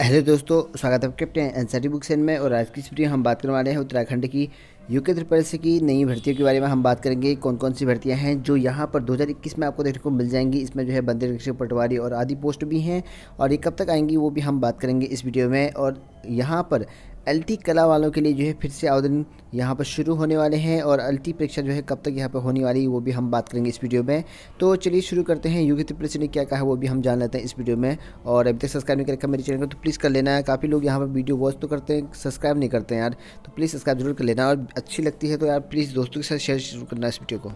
hello दोस्तों स्वागत है आपके अपने एनसीटी बुक सेन में और आज की इस में हम बात करने वाले हैं उत्तराखंड की यूके से की नई भर्तियों के बारे में हम बात करेंगे कौन कौन सी भर्तियां हैं जो यहां पर 2021 में आपको देखने को मिल जाएंगी इसमें जो है बंदे रिक्शा पटवारी और आदि पोस्ट भी हैं और ये कब तक आएंगी वो भी हम बात करेंगे इस वीडियो में और यहाँ पर अल्टी कला वालों के लिए जो है फिर से आवेदन यहाँ पर शुरू होने वाले हैं और अल्टी परीक्षा जो है कब तक यहाँ पर होने वाली वो भी हम बात करेंगे इस वीडियो में तो चलिए शुरू करते हैं योगी त्रिपुरी ने क्या कहा वो भी हम जान लेते हैं इस वीडियो में और अभी तक सब्सक्राइब नहीं करके मेरे चैनल को तो प्लीज़ कर लेना है काफ़ी लोग यहाँ पर वीडियो वॉच तो करते हैं सब्सक्राइब नहीं करते हैं यार तो प्लीज़ सब्सक्राइब जरूर कर लेना और अच्छी लगती है तो यार प्लीज़ दोस्तों के साथ शेयर जरूर करना इस वीडियो को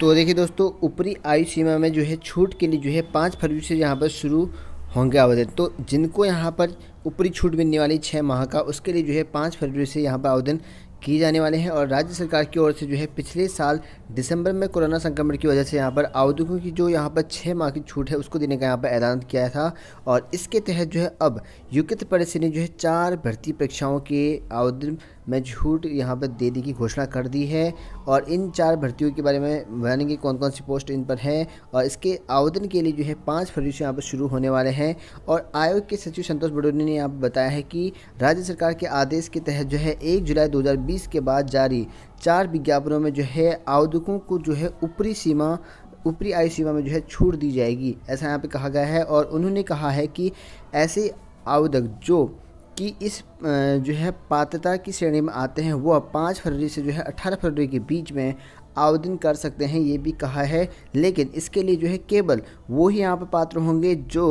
तो देखिए दोस्तों ऊपरी आयु सीमा में जो है छूट के लिए जो है पाँच फरवरी से यहाँ पर शुरू होंगे आवेदन तो जिनको यहाँ पर ऊपरी छूट मिलने वाली छः माह का उसके लिए जो है पाँच फरवरी से यहाँ पर आवेदन किए जाने वाले हैं और राज्य सरकार की ओर से जो है पिछले साल दिसंबर में कोरोना संक्रमण की वजह से यहाँ पर आवेदकों की जो यहाँ पर छः माह की छूट है उसको देने का यहाँ पर ऐलान किया था और इसके तहत जो है अब युक्त परिषद ने जो है चार भर्ती परीक्षाओं के आवेदन में छूट यहाँ पर देने की घोषणा कर दी है और इन चार भर्तियों के बारे में बताने की कौन कौन सी पोस्ट इन पर है और इसके आवेदन के लिए जो है पाँच फरवरी से यहाँ पर शुरू होने वाले हैं और आयोग के सचिव संतोष बडोनी ने यहाँ पर बताया है कि राज्य सरकार के आदेश के तहत जो है एक जुलाई दो के बाद जारी चार विज्ञापनों में जो है आवेदकों को जो है ऊपरी सीमा ऊपरी आयु सीमा में जो है छूट दी जाएगी ऐसा यहाँ पे कहा गया है और उन्होंने कहा है कि ऐसे आवेदक जो कि इस जो है पात्रता की श्रेणी में आते हैं वह पाँच फरवरी से जो है अठारह फरवरी के बीच में आवेदन कर सकते हैं ये भी कहा है लेकिन इसके लिए जो है केवल वो ही यहाँ पर पात्र होंगे जो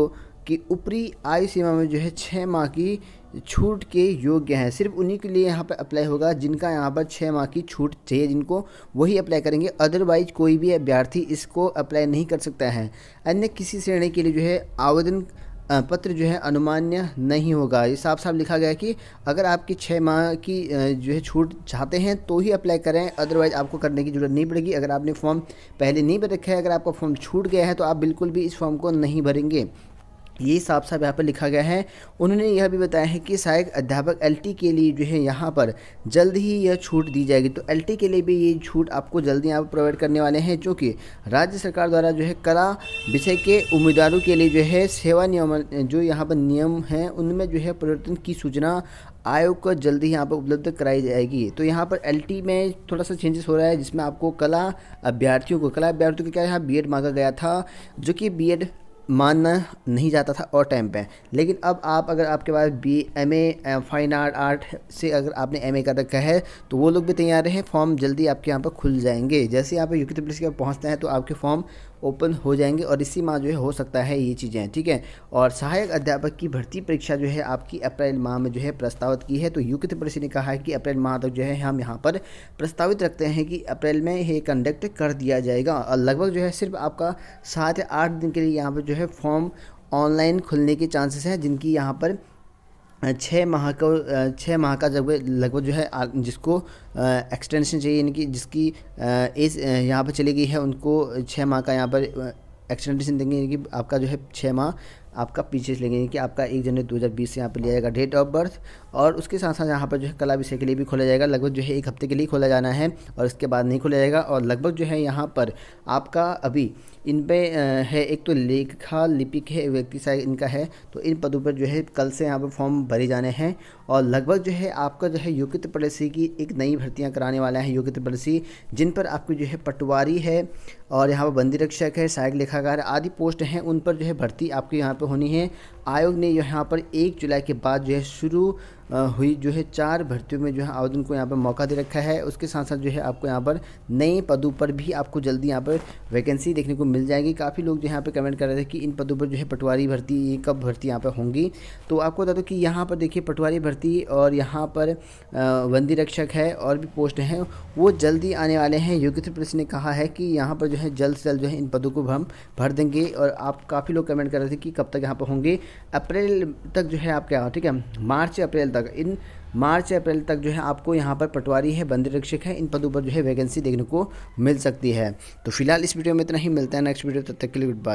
कि ऊपरी आयु सीमा में जो है छः माह की छूट के योग्य हैं सिर्फ उन्हीं के लिए यहाँ पर अप्लाई होगा जिनका यहाँ पर छः माह की छूट चाहिए जिनको वही अप्लाई करेंगे अदरवाइज कोई भी अभ्यर्थी इसको अप्लाई नहीं कर सकता है अन्य किसी श्रेणी के लिए जो है आवेदन पत्र जो है अनुमान्य नहीं होगा ये साफ साफ लिखा गया है कि अगर आपकी छः माह की जो है छूट चाहते हैं तो ही अप्लाई करें अदरवाइज़ आपको करने की ज़रूरत नहीं पड़ेगी अगर आपने फॉर्म पहले नहीं भर रखा है अगर आपका फॉर्म छूट गया है तो आप बिल्कुल भी इस फॉर्म को नहीं भरेंगे ये साफ साफ यहाँ पर लिखा गया है उन्होंने यह भी बताया है कि सहायक अध्यापक एलटी के लिए जो है यहाँ पर जल्द ही यह छूट दी जाएगी तो एलटी के लिए भी ये छूट आपको जल्दी यहाँ पर प्रोवाइड करने वाले हैं क्योंकि राज्य सरकार द्वारा जो है कला विषय के उम्मीदवारों के लिए जो है सेवा नियम जो यहाँ पर नियम हैं उनमें जो है परिवर्तन की सूचना आयोग को जल्दी यहाँ पर उपलब्ध कराई जाएगी तो यहाँ पर एल में थोड़ा सा चेंजेस हो रहा है जिसमें आपको कला अभ्यर्थियों को कला अभ्यर्थियों को क्या यहाँ बी मांगा गया था जो कि बी मानना नहीं जाता था और टाइम पे लेकिन अब आप अगर आपके पास B M A fine art art से अगर आपने एम ए कर रखा है तो वो लोग भी तैयार हैं फॉर्म जल्दी आपके यहाँ पर खुल जाएंगे जैसे यहाँ पर यूके प्लेस के पहुँचते हैं तो आपके फॉर्म ओपन हो जाएंगे और इसी माह जो है हो सकता है ये चीज़ें ठीक है और सहायक अध्यापक की भर्ती परीक्षा जो है आपकी अप्रैल माह में जो है प्रस्तावित की है तो यू के ने कहा है कि अप्रैल माह तक जो है हम यहाँ पर प्रस्तावित रखते हैं कि अप्रैल में ये कंडक्ट कर दिया जाएगा और लगभग जो है सिर्फ आपका सात या आठ दिन के लिए यहाँ पर जो है फॉर्म ऑनलाइन खुलने के चांसेस हैं जिनकी यहाँ पर छः माह को छः माह का जब लगभग जो है जिसको एक्सटेंशन चाहिए यानी कि जिसकी एज यहाँ पर चली गई है उनको छः माह का यहाँ पर एक्सटेंशन देंगे यानी कि आपका जो है छः माह आपका पीछे से लेंगे कि आपका एक जनवरी 2020 से यहाँ पर लिया जाएगा डेट ऑफ बर्थ और उसके साथ साथ यहाँ पर जो है कला विषय के लिए भी खोला जाएगा लगभग जो है एक हफ्ते के लिए खोला जाना है और इसके बाद नहीं खोला जाएगा और लगभग जो है यहाँ पर आपका अभी इन पे है एक तो लेखा लिपिक है व्यक्ति साहब इनका है तो इन पदों पर जो है कल से यहाँ पर फॉर्म भरे जाने हैं और लगभग जो है आपका जो है योग्यता त्रिपलसी की एक नई भर्तियाँ कराने वाला है योग्यता त्रिपलसी जिन पर आपकी जो है पटवारी है और यहाँ पर बंदी रक्षक है सहायक लेखाकार आदि पोस्ट हैं उन पर जो है भर्ती आपकी यहाँ पर पर होनी है आयोग ने यहाँ पर एक जुलाई के बाद जो है शुरू हुई जो है चार भर्तियों में जो है आवेदन को यहाँ पर मौका दे रखा है उसके साथ साथ जो है आपको यहाँ पर नए पदों पर भी आपको जल्दी यहाँ पर वैकेंसी देखने को मिल जाएगी काफ़ी लोग जो यहाँ पर कमेंट कर रहे थे कि इन पदों पर जो है पटवारी भर्ती ये कब भर्ती यहाँ पर होंगी तो आपको बता दो कि यहाँ पर देखिए पटवारी भर्ती और यहाँ पर वंदी रक्षक है और भी पोस्ट हैं वो जल्दी आने वाले हैं योगित्र प्रेस ने कहा है कि यहाँ पर जो है जल्द से जल्द जो है इन पदों को हम भर देंगे और आप काफ़ी लोग कमेंट कर रहे थे कि कब तक यहाँ पर होंगे अप्रैल तक जो है आपके ठीक है मार्च अप्रैल तक इन मार्च अप्रैल तक जो है आपको यहाँ पर पटवारी है बंद रक्षक है इन पदों पर जो है वैकेंसी देखने को मिल सकती है तो फिलहाल इस वीडियो में इतना ही मिलता है नेक्स्ट वीडियो तब तक के लिए गुड बाय